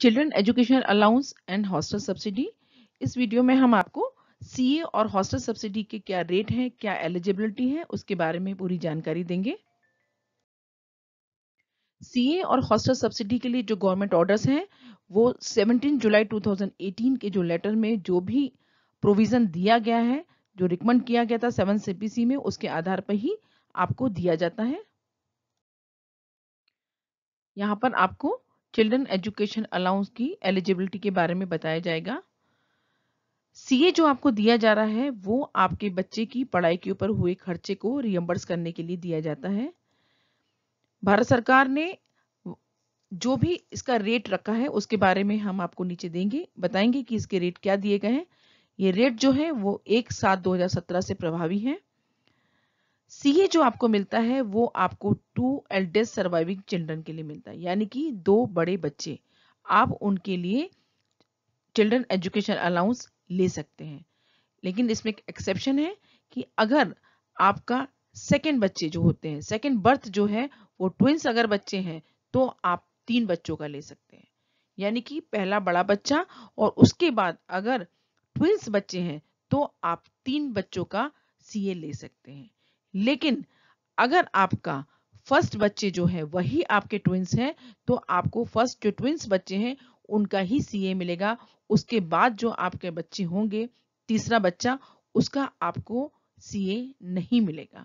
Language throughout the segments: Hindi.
children education allowance and hostel subsidy इस वीडियो में हम आपको सीए और हॉस्टल सब्सिडी के क्या रेट हैं क्या एलिजिबिलिटी है उसके बारे में पूरी जानकारी देंगे सीए और हॉस्टल सब्सिडी के लिए जो गवर्नमेंट ऑर्डर्स हैं वो 17 जुलाई 2018 के जो लेटर में जो भी प्रोविजन दिया गया है जो रिकमेंड किया गया था सेवन सीपीसी में उसके आधार पर ही आपको दिया जाता है यहाँ पर आपको चिल्ड्रन एजुकेशन अलाउंस की एलिजिबिलिटी के बारे में बताया जाएगा सीए जो आपको दिया जा रहा है वो आपके बच्चे की पढ़ाई के ऊपर हुए खर्चे को रियम्बर्स करने के लिए दिया जाता है भारत सरकार ने जो भी इसका रेट रखा है उसके बारे में हम आपको नीचे देंगे बताएंगे कि इसके रेट क्या दिए गए हैं ये रेट जो है वो एक सात दो हजार सत्रह से प्रभावी है सीए जो आपको मिलता है वो आपको टू एल्डेस्ट सर्वाइविंग चिल्ड्रन के लिए मिलता है यानी कि दो बड़े बच्चे आप उनके लिए चिल्ड्रन एजुकेशन अलाउंस ले सकते हैं लेकिन इसमें एक एक्सेप्शन है कि अगर आपका सेकेंड बच्चे जो होते हैं सेकेंड बर्थ जो है वो ट्विंस अगर बच्चे हैं तो आप तीन बच्चों का ले सकते हैं यानी कि पहला बड़ा बच्चा और उसके बाद अगर ट्विंस बच्चे हैं तो आप तीन बच्चों का सीए ले सकते हैं लेकिन अगर आपका फर्स्ट बच्चे जो है वही आपके ट्विंस हैं तो आपको फर्स्ट जो ट्विंस बच्चे हैं उनका ही सीए मिलेगा उसके बाद जो आपके बच्चे होंगे तीसरा बच्चा उसका आपको सीए नहीं मिलेगा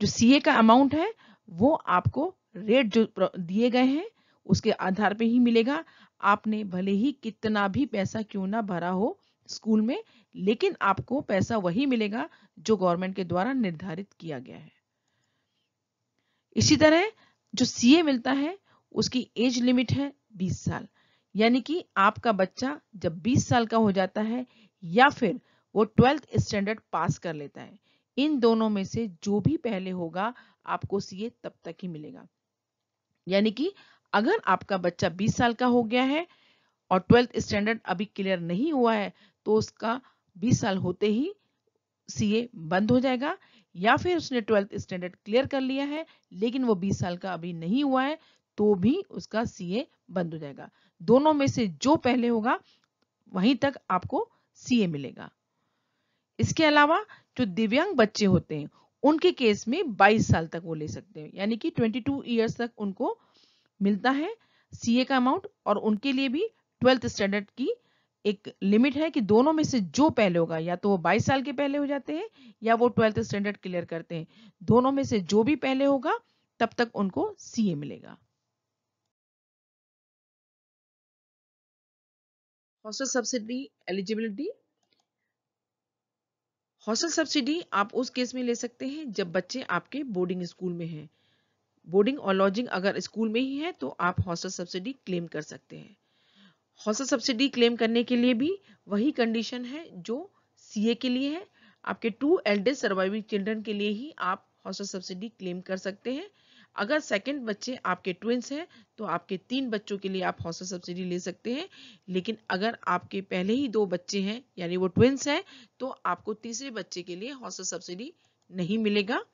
जो सीए का अमाउंट है वो आपको रेट जो दिए गए हैं उसके आधार पे ही मिलेगा आपने भले ही कितना भी पैसा क्यों ना भरा हो स्कूल में लेकिन आपको पैसा वही मिलेगा जो गवर्नमेंट के द्वारा निर्धारित किया गया है इसी तरह जो सीए मिलता है उसकी एज लिमिट है 20 साल यानी कि आपका बच्चा जब 20 साल का हो जाता है या फिर वो ट्वेल्थ स्टैंडर्ड पास कर लेता है इन दोनों में से जो भी पहले होगा आपको सीए तब तक ही मिलेगा यानी कि अगर आपका बच्चा 20 साल का हो गया है और ट्वेल्थ स्टैंडर्ड अभी क्लियर नहीं हुआ है तो उसका 20 साल होते ही सीए बंद हो जाएगा या फिर उसने ट्वेल्थ स्टैंडर्ड क्लियर कर लिया है लेकिन वो 20 साल का अभी नहीं हुआ है तो भी उसका सीए बंद हो जाएगा दोनों में से जो पहले होगा वहीं तक आपको सीए मिलेगा इसके अलावा जो दिव्यांग बच्चे होते हैं उनके केस में 22 साल तक वो ले सकते हैं यानी कि 22 टू तक उनको मिलता है सीए का अमाउंट और उनके लिए भी ट्वेल्थ स्टैंडर्ड की एक लिमिट है कि दोनों में से जो पहले होगा या तो वो 22 साल के पहले हो जाते हैं या वो ट्वेल्थ स्टैंडर्ड क्लियर करते हैं दोनों में से जो भी पहले होगा तब तक उनको सीए मिलेगा hostel subsidy eligibility hostel subsidy आप उस केस में ले सकते हैं जब बच्चे आपके बोर्डिंग स्कूल में हैं बोर्डिंग और लॉजिंग अगर स्कूल में ही है तो आप हॉस्टल सब्सिडी क्लेम कर सकते हैं हौसल सब्सिडी क्लेम करने के लिए भी वही कंडीशन है जो सीए के लिए है आपके टू एल्डेस्ट सर्वाइविंग चिल्ड्रन के लिए ही आप हौसल सब्सिडी क्लेम कर सकते हैं अगर सेकंड बच्चे आपके ट्विंस हैं तो आपके तीन बच्चों के लिए आप हौसल सब्सिडी ले सकते हैं लेकिन अगर आपके पहले ही दो बच्चे हैं यानी वो ट्विंस हैं तो आपको तीसरे बच्चे के लिए हौसल सब्सिडी नहीं मिलेगा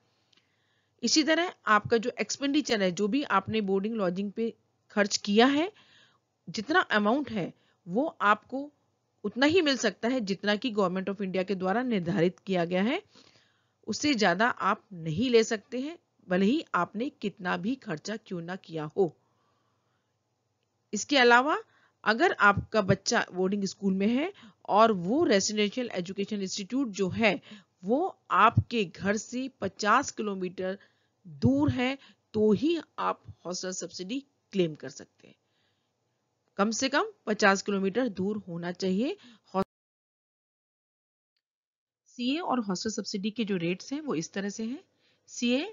इसी तरह आपका जो एक्सपेंडिचर है जो भी आपने बोर्डिंग लॉजिंग पे खर्च किया है जितना अमाउंट है वो आपको उतना ही मिल सकता है जितना कि गवर्नमेंट ऑफ इंडिया के द्वारा निर्धारित किया गया है उससे ज्यादा आप नहीं ले सकते हैं भले ही आपने कितना भी खर्चा क्यों ना किया हो इसके अलावा अगर आपका बच्चा बोर्डिंग स्कूल में है और वो रेसिडेंशियल एजुकेशन इंस्टीट्यूट जो है वो आपके घर से 50 किलोमीटर दूर है तो ही आप हॉस्टल सब्सिडी क्लेम कर सकते हैं कम से कम 50 किलोमीटर दूर होना चाहिए सीए और हॉस्टल सब्सिडी के जो रेट्स हैं वो इस तरह से हैं सीए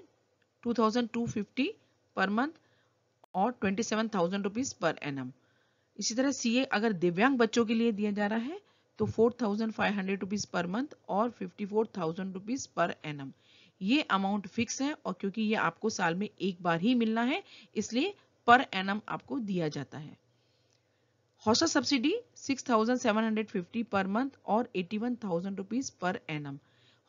2250 पर मंथ और 27,000 रुपीस पर एनम इसी तरह सीए अगर दिव्यांग बच्चों के लिए दिया जा रहा है तो 4,500 रुपीस पर मंथ और 54,000 रुपीस पर एनम ये अमाउंट फिक्स है और क्योंकि ये आपको साल में एक बार ही मिलना है इसलिए पर एनम आपको दिया जाता है हॉस्टल सब्सिडी 6,750 पर मंथ और 81,000 rupees per annum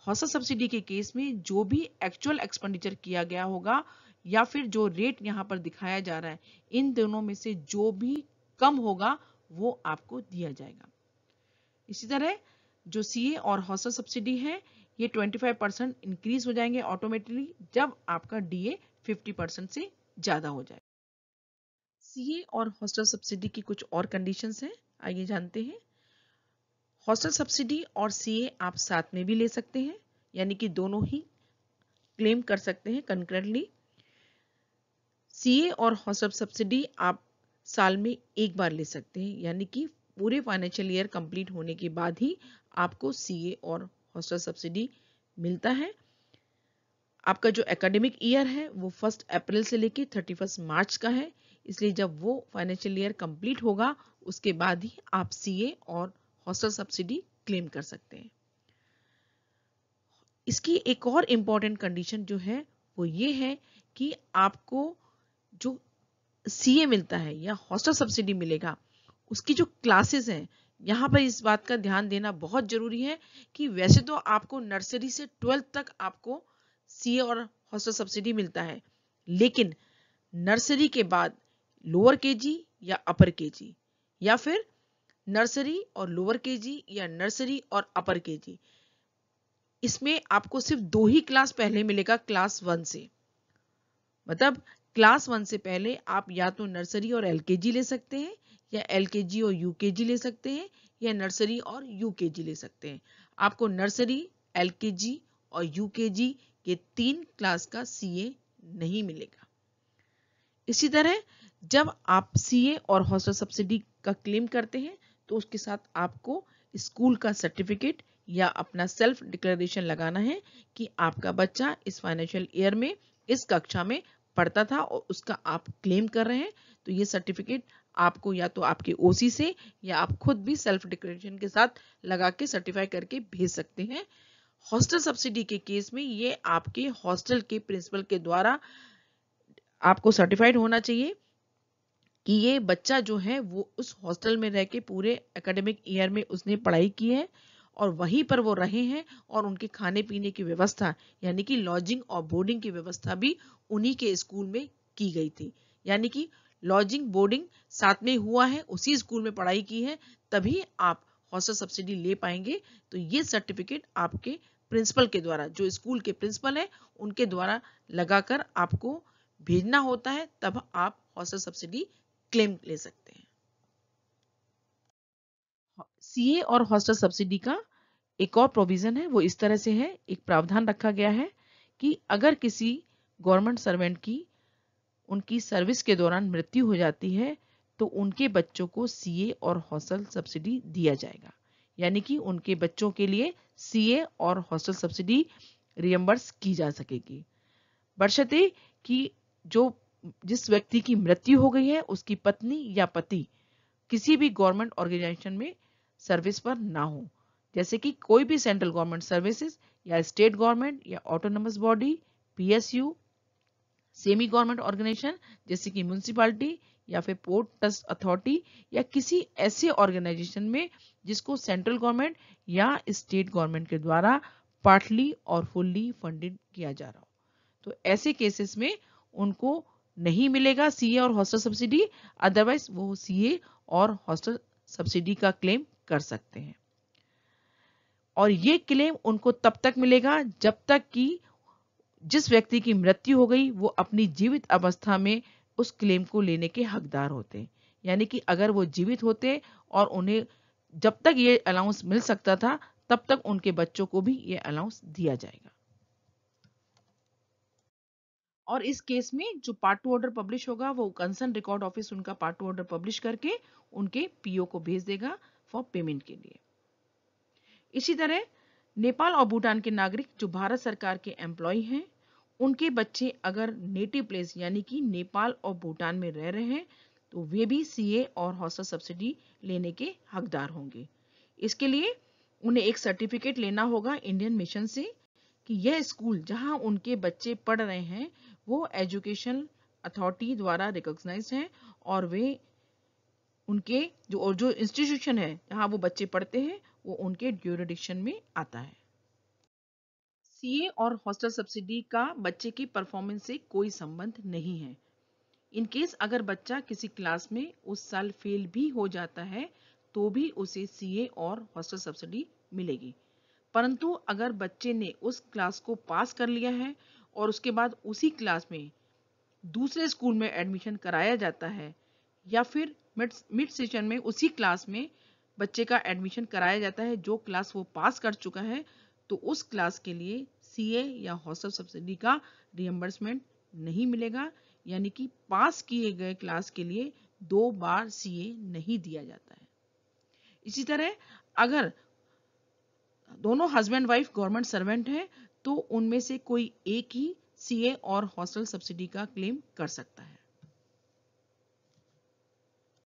hostel subsidy के केस में जो भी एक्चुअल एक्सपेंडिचर किया गया होगा या फिर जो रेट यहाँ पर दिखाया जा रहा है इन दोनों में से जो भी कम होगा वो आपको दिया जाएगा इसी तरह जो सीए और हॉस्टल सब्सिडी है ये 25 परसेंट इंक्रीज हो जाएंगे ऑटोमेटिकली जब आपका डीए 50 परसेंट से ज़्यादा हो जाए सीए और हॉस्टल सब्सिडी की कुछ और कंडीशंस हैं आइए जानते हैं हॉस्टल सब्सिडी और सीए आप साथ में भी ले सकते हैं यानी कि दोनों ही क्लेम कर सकते हैं कंकरेंटली सीए और हॉस्टल सब्सिडी आप साल में एक बार ले सकते हैं यानी कि पूरे फाइनेंशियल ईयर कंप्लीट होने के बाद ही आपको सीए और हॉस्टल सब्सिडी मिलता है आपका जो एकेडमिक ईयर है वो फर्स्ट अप्रैल से लेके थर्टी फर्स्ट मार्च का है इसलिए जब वो फाइनेंशियल ईयर कंप्लीट होगा उसके बाद ही आप सीए और हॉस्टल सब्सिडी क्लेम कर सकते हैं इसकी एक और इम्पॉर्टेंट कंडीशन जो है वो ये है कि आपको जो सीए मिलता है या हॉस्टल सब्सिडी मिलेगा उसकी जो क्लासेस हैं यहाँ पर इस बात का ध्यान देना बहुत जरूरी है कि वैसे तो आपको नर्सरी से ट्वेल्थ तक आपको सीए और हॉस्टल सब्सिडी मिलता है लेकिन नर्सरी के बाद लोअर केजी या अपर केजी या फिर नर्सरी और लोअर केजी या नर्सरी और अपर केजी इसमें आपको सिर्फ दो ही क्लास पहले मिलेगा क्लास वन से मतलब क्लास वन से पहले आप या तो नर्सरी और एलकेजी ले सकते हैं या एलकेजी और यूकेजी ले सकते हैं या नर्सरी और यूकेजी ले सकते हैं आपको नर्सरी एलकेजी और यूकेजी के तीन क्लास का सीए नहीं मिलेगा इसी तरह जब आप सीए और हॉस्टल सब्सिडी का क्लेम करते हैं तो उसके साथ आपको स्कूल का सर्टिफिकेट या अपना सेल्फ डिक्लेरेशन लगाना है कि आपका बच्चा इस फाइनेंशियल ईयर में इस कक्षा में पढ़ता था और उसका आप क्लेम कर रहे हैं तो ये सर्टिफिकेट आपको या तो आपके ओसी से या आप खुद भी सेल्फ डिक्लेरेशन के साथ लगा के सर्टिफाई करके भेज सकते हैं हॉस्टल सब्सिडी के केस में ये आपके हॉस्टल के प्रिंसिपल के द्वारा आपको सर्टिफाइड होना चाहिए कि ये बच्चा जो है वो उस हॉस्टल में रह के पूरे एकेडमिक ईयर में उसने पढ़ाई की है और वहीं पर वो रहे हैं और उनके खाने पीने की व्यवस्था यानी कि लॉजिंग और बोर्डिंग की व्यवस्था भी उन्हीं के स्कूल में की गई थी यानी कि लॉजिंग बोर्डिंग साथ में हुआ है उसी स्कूल में पढ़ाई की है तभी आप हॉस्टल सब्सिडी ले पाएंगे तो ये सर्टिफिकेट आपके प्रिंसिपल के द्वारा जो स्कूल के प्रिंसिपल है उनके द्वारा लगाकर आपको भेजना होता है तब आप हॉस्टल सब्सिडी क्लेम ले सकते हैं सीए और हॉस्टल सब्सिडी का एक और प्रोविजन है वो इस तरह से है एक प्रावधान रखा गया है कि अगर किसी गवर्नमेंट सर्वेंट की उनकी सर्विस के दौरान मृत्यु हो जाती है तो उनके बच्चों को सीए और हॉस्टल सब्सिडी दिया जाएगा यानी कि उनके बच्चों के लिए सीए और हॉस्टल सब्सिडी रियम्बर्स की जा सकेगी बर्षते कि जो जिस व्यक्ति की मृत्यु हो गई है उसकी पत्नी या पति किसी भी गवर्नमेंट ऑर्गेनाइजेशन में सर्विस पर ना हो जैसे कि कोई भी सेंट्रल गवर्नमेंट सर्विसेज या स्टेट गवर्नमेंट या autonomous body PSU semi government organisation जैसे कि म्यूनसिपालिटी या फिर पोर्ट ट्रस्ट अथॉरिटी या किसी ऐसे ऑर्गेनाइजेशन में जिसको सेंट्रल गवर्नमेंट या स्टेट गवर्नमेंट के द्वारा पार्टली और फुल्ली फंडेड किया जा रहा हो तो ऐसे केसेस में उनको नहीं मिलेगा सीए और हॉस्टल सब्सिडी अदरवाइज वो सीए और हॉस्टल सब्सिडी का क्लेम कर सकते हैं और ये क्लेम उनको तब तक मिलेगा जब तक कि जिस व्यक्ति की मृत्यु हो गई वो अपनी जीवित अवस्था में उस क्लेम को लेने के हकदार होते यानी कि अगर वो जीवित होते और उन्हें जब तक ये अलाउंस मिल सकता था तब तक उनके बच्चों को भी ये अलाउंस दिया जाएगा और इस केस में जो पार्ट टू ऑर्डर पब्लिश होगा वो कंसर्न रिकॉर्ड ऑफिस उनका पार्ट टू ऑर्डर पब्लिश करके उनके पीओ को भेज देगा फॉर पेमेंट के लिए इसी तरह नेपाल और भूटान के नागरिक जो भारत सरकार के एम्प्लॉय हैं उनके बच्चे अगर नेटिव प्लेस यानी कि नेपाल और भूटान में रह रहे हैं तो वे भी सीए और हौसला सब्सिडी लेने के हकदार होंगे इसके लिए उन्हें एक सर्टिफिकेट लेना होगा इंडियन मिशन से कि यह स्कूल जहां उनके बच्चे पढ़ रहे हैं वो एजुकेशन अथॉरिटी द्वारा रिकॉग्नाइज हैं और वे उनके जो और जो इंस्टीट्यूशन है जहां वो बच्चे पढ़ते हैं वो उनके ड्यूरिडिक्शन में आता है सीए और हॉस्टल सब्सिडी का बच्चे की परफॉर्मेंस से कोई संबंध नहीं है इन केस अगर बच्चा किसी क्लास में उस साल फेल भी हो जाता है तो भी उसे सीए और हॉस्टल सब्सिडी मिलेगी परंतु अगर बच्चे ने उस क्लास को पास कर लिया है और उसके बाद उसी क्लास में दूसरे स्कूल में एडमिशन कराया जाता है या फिर मिड मिड सेशन में उसी क्लास में बच्चे का एडमिशन कराया जाता है जो क्लास वो पास कर चुका है तो उस क्लास के लिए सीए या हॉस्टल सब्सिडी का रियम्बर्समेंट नहीं मिलेगा यानी कि पास किए गए क्लास के लिए दो बार सीए नहीं दिया जाता है इसी तरह अगर दोनों हस्बैंड वाइफ गवर्नमेंट सर्वेंट हैं तो उनमें से कोई एक ही सीए और हॉस्टल सब्सिडी का क्लेम कर सकता है